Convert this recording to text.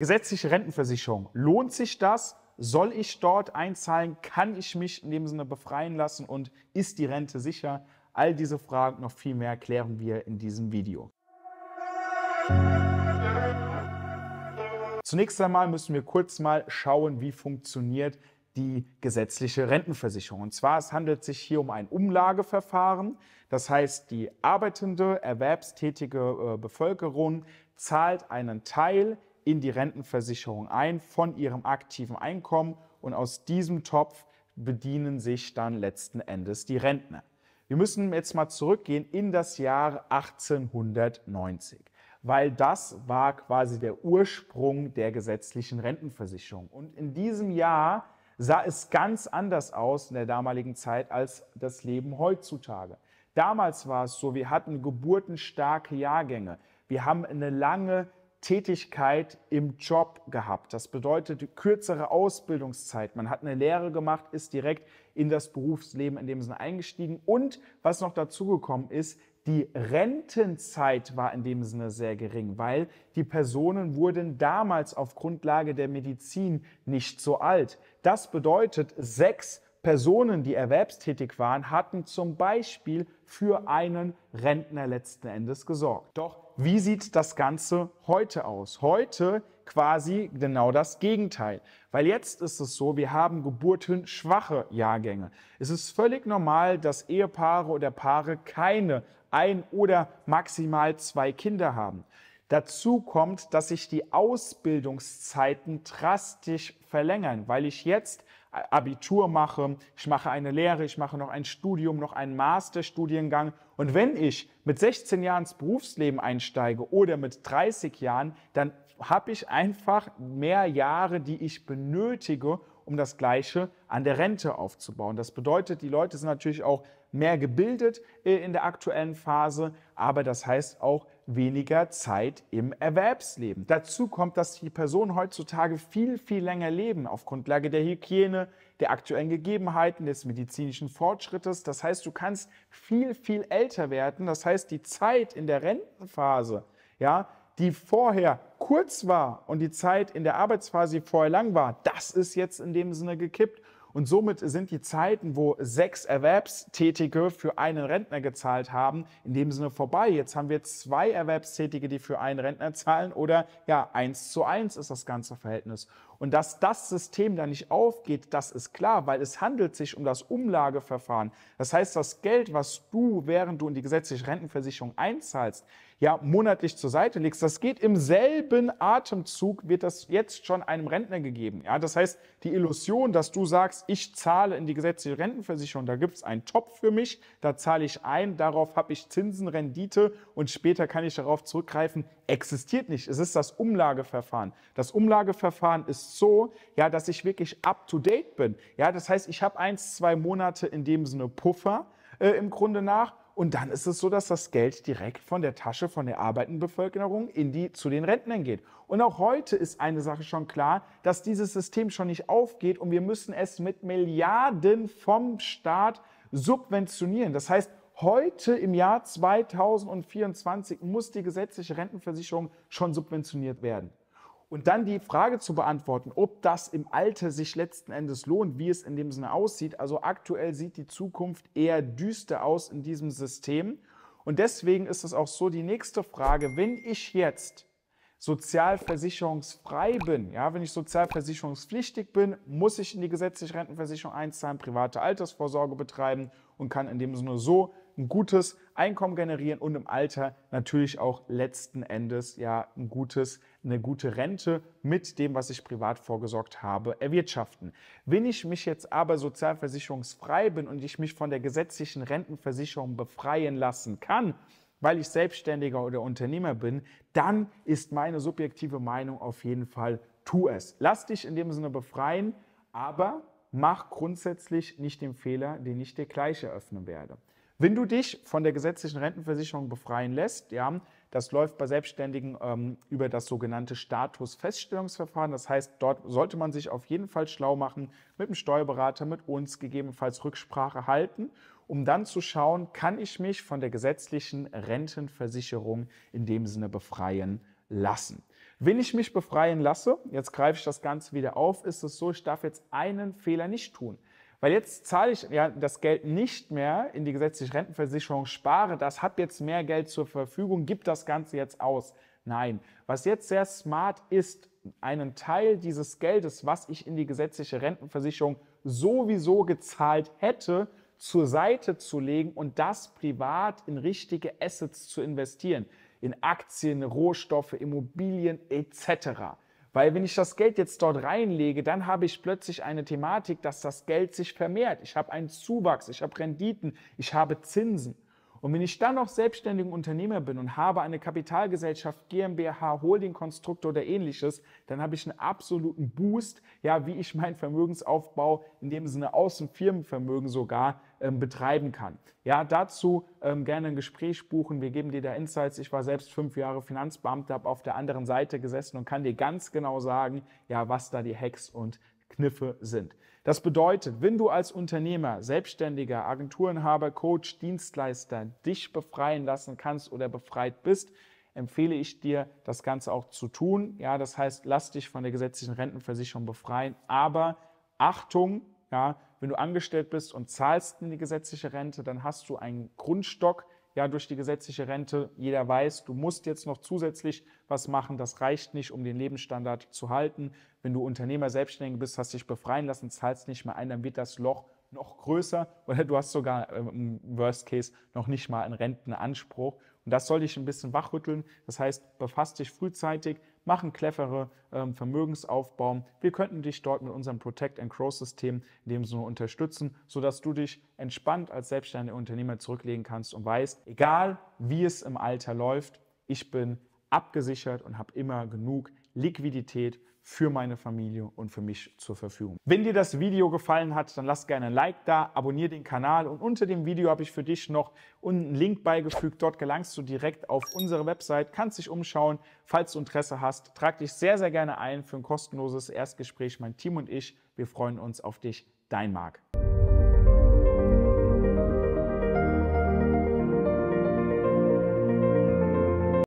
Gesetzliche Rentenversicherung. Lohnt sich das? Soll ich dort einzahlen? Kann ich mich in dem Sinne befreien lassen? Und ist die Rente sicher? All diese Fragen noch viel mehr klären wir in diesem Video. Zunächst einmal müssen wir kurz mal schauen, wie funktioniert die gesetzliche Rentenversicherung. Und zwar, es handelt sich hier um ein Umlageverfahren. Das heißt, die arbeitende, erwerbstätige äh, Bevölkerung zahlt einen Teil in die Rentenversicherung ein von ihrem aktiven Einkommen und aus diesem Topf bedienen sich dann letzten Endes die Rentner. Wir müssen jetzt mal zurückgehen in das Jahr 1890, weil das war quasi der Ursprung der gesetzlichen Rentenversicherung. Und in diesem Jahr sah es ganz anders aus in der damaligen Zeit als das Leben heutzutage. Damals war es so, wir hatten geburtenstarke Jahrgänge. Wir haben eine lange Tätigkeit im Job gehabt. Das bedeutet kürzere Ausbildungszeit. Man hat eine Lehre gemacht, ist direkt in das Berufsleben in dem Sinne eingestiegen. Und was noch dazugekommen ist, die Rentenzeit war in dem Sinne sehr gering, weil die Personen wurden damals auf Grundlage der Medizin nicht so alt. Das bedeutet, sechs Personen, die erwerbstätig waren, hatten zum Beispiel für einen Rentner letzten Endes gesorgt. Doch wie sieht das Ganze heute aus? Heute quasi genau das Gegenteil. Weil jetzt ist es so, wir haben geburtenschwache Jahrgänge. Es ist völlig normal, dass Ehepaare oder Paare keine ein oder maximal zwei Kinder haben. Dazu kommt, dass sich die Ausbildungszeiten drastisch verlängern, weil ich jetzt Abitur mache, ich mache eine Lehre, ich mache noch ein Studium, noch einen Masterstudiengang. Und wenn ich mit 16 Jahren ins Berufsleben einsteige oder mit 30 Jahren, dann habe ich einfach mehr Jahre, die ich benötige, um das Gleiche an der Rente aufzubauen. Das bedeutet, die Leute sind natürlich auch mehr gebildet äh, in der aktuellen Phase, aber das heißt auch weniger Zeit im Erwerbsleben. Dazu kommt, dass die Personen heutzutage viel, viel länger leben auf Grundlage der Hygiene, der aktuellen Gegebenheiten, des medizinischen Fortschrittes. Das heißt, du kannst viel, viel älter werden. Das heißt, die Zeit in der Rentenphase, ja, die vorher kurz war und die Zeit in der Arbeitsphase vorher lang war, das ist jetzt in dem Sinne gekippt. Und somit sind die Zeiten, wo sechs Erwerbstätige für einen Rentner gezahlt haben, in dem Sinne vorbei. Jetzt haben wir zwei Erwerbstätige, die für einen Rentner zahlen oder ja, eins zu eins ist das ganze Verhältnis. Und dass das System da nicht aufgeht, das ist klar, weil es handelt sich um das Umlageverfahren. Das heißt, das Geld, was du, während du in die gesetzliche Rentenversicherung einzahlst, ja, monatlich zur Seite legst, das geht im selben selben Atemzug wird das jetzt schon einem Rentner gegeben. Ja, das heißt, die Illusion, dass du sagst, ich zahle in die gesetzliche Rentenversicherung, da gibt es einen Topf für mich, da zahle ich ein, darauf habe ich Zinsen, Rendite und später kann ich darauf zurückgreifen, existiert nicht. Es ist das Umlageverfahren. Das Umlageverfahren ist so, ja, dass ich wirklich up to date bin. Ja, das heißt, ich habe eins, zwei Monate in dem Sinne Puffer äh, im Grunde nach und dann ist es so, dass das Geld direkt von der Tasche von der arbeitenden Bevölkerung in die, zu den Rentnern geht. Und auch heute ist eine Sache schon klar, dass dieses System schon nicht aufgeht und wir müssen es mit Milliarden vom Staat subventionieren. Das heißt, heute im Jahr 2024 muss die gesetzliche Rentenversicherung schon subventioniert werden. Und dann die Frage zu beantworten, ob das im Alter sich letzten Endes lohnt, wie es in dem Sinne aussieht. Also aktuell sieht die Zukunft eher düster aus in diesem System. Und deswegen ist es auch so die nächste Frage, wenn ich jetzt sozialversicherungsfrei bin, ja, wenn ich sozialversicherungspflichtig bin, muss ich in die gesetzliche Rentenversicherung einzahlen, private Altersvorsorge betreiben und kann in dem Sinne so ein gutes Einkommen generieren und im Alter natürlich auch letzten Endes ja ein gutes, eine gute Rente mit dem, was ich privat vorgesorgt habe, erwirtschaften. Wenn ich mich jetzt aber sozialversicherungsfrei bin und ich mich von der gesetzlichen Rentenversicherung befreien lassen kann, weil ich Selbstständiger oder Unternehmer bin, dann ist meine subjektive Meinung auf jeden Fall, tu es. Lass dich in dem Sinne befreien, aber mach grundsätzlich nicht den Fehler, den ich dir gleich eröffnen werde. Wenn du dich von der gesetzlichen Rentenversicherung befreien lässt, ja, das läuft bei Selbstständigen ähm, über das sogenannte Statusfeststellungsverfahren. Das heißt, dort sollte man sich auf jeden Fall schlau machen, mit dem Steuerberater, mit uns gegebenenfalls Rücksprache halten, um dann zu schauen, kann ich mich von der gesetzlichen Rentenversicherung in dem Sinne befreien lassen. Wenn ich mich befreien lasse, jetzt greife ich das Ganze wieder auf, ist es so, ich darf jetzt einen Fehler nicht tun. Weil jetzt zahle ich ja das Geld nicht mehr in die gesetzliche Rentenversicherung, spare das, habe jetzt mehr Geld zur Verfügung, gibt das Ganze jetzt aus. Nein, was jetzt sehr smart ist, einen Teil dieses Geldes, was ich in die gesetzliche Rentenversicherung sowieso gezahlt hätte, zur Seite zu legen und das privat in richtige Assets zu investieren, in Aktien, Rohstoffe, Immobilien etc. Weil wenn ich das Geld jetzt dort reinlege, dann habe ich plötzlich eine Thematik, dass das Geld sich vermehrt. Ich habe einen Zuwachs, ich habe Renditen, ich habe Zinsen. Und wenn ich dann noch selbstständiger Unternehmer bin und habe eine Kapitalgesellschaft, GmbH, Holding, oder ähnliches, dann habe ich einen absoluten Boost, ja, wie ich meinen Vermögensaufbau in dem Sinne Außenfirmenvermögen sogar ähm, betreiben kann. Ja, dazu ähm, gerne ein Gespräch buchen. Wir geben dir da Insights. Ich war selbst fünf Jahre Finanzbeamter, habe auf der anderen Seite gesessen und kann dir ganz genau sagen, ja, was da die Hacks und Kniffe sind. Das bedeutet, wenn du als Unternehmer, Selbstständiger, Agenturenhaber, Coach, Dienstleister dich befreien lassen kannst oder befreit bist, empfehle ich dir, das Ganze auch zu tun. Ja, das heißt, lass dich von der gesetzlichen Rentenversicherung befreien. Aber Achtung, ja, wenn du angestellt bist und zahlst in die gesetzliche Rente, dann hast du einen Grundstock, ja, durch die gesetzliche Rente, jeder weiß, du musst jetzt noch zusätzlich was machen. Das reicht nicht, um den Lebensstandard zu halten. Wenn du Unternehmer, Selbstständiger bist, hast dich befreien lassen, zahlst nicht mehr ein, dann wird das Loch noch größer oder du hast sogar ähm, im Worst Case noch nicht mal einen Rentenanspruch. Und das soll dich ein bisschen wachrütteln. Das heißt, befasst dich frühzeitig machen clevere ähm, Vermögensaufbau. Wir könnten dich dort mit unserem Protect and Grow System in dem Sinne unterstützen, sodass du dich entspannt als selbstständiger Unternehmer zurücklegen kannst und weißt, egal wie es im Alter läuft, ich bin abgesichert und habe immer genug Liquidität für meine Familie und für mich zur Verfügung. Wenn dir das Video gefallen hat, dann lass gerne ein Like da, abonniere den Kanal und unter dem Video habe ich für dich noch einen Link beigefügt. Dort gelangst du direkt auf unsere Website, kannst dich umschauen. Falls du Interesse hast, trag dich sehr, sehr gerne ein für ein kostenloses Erstgespräch. Mein Team und ich, wir freuen uns auf dich. Dein Marc.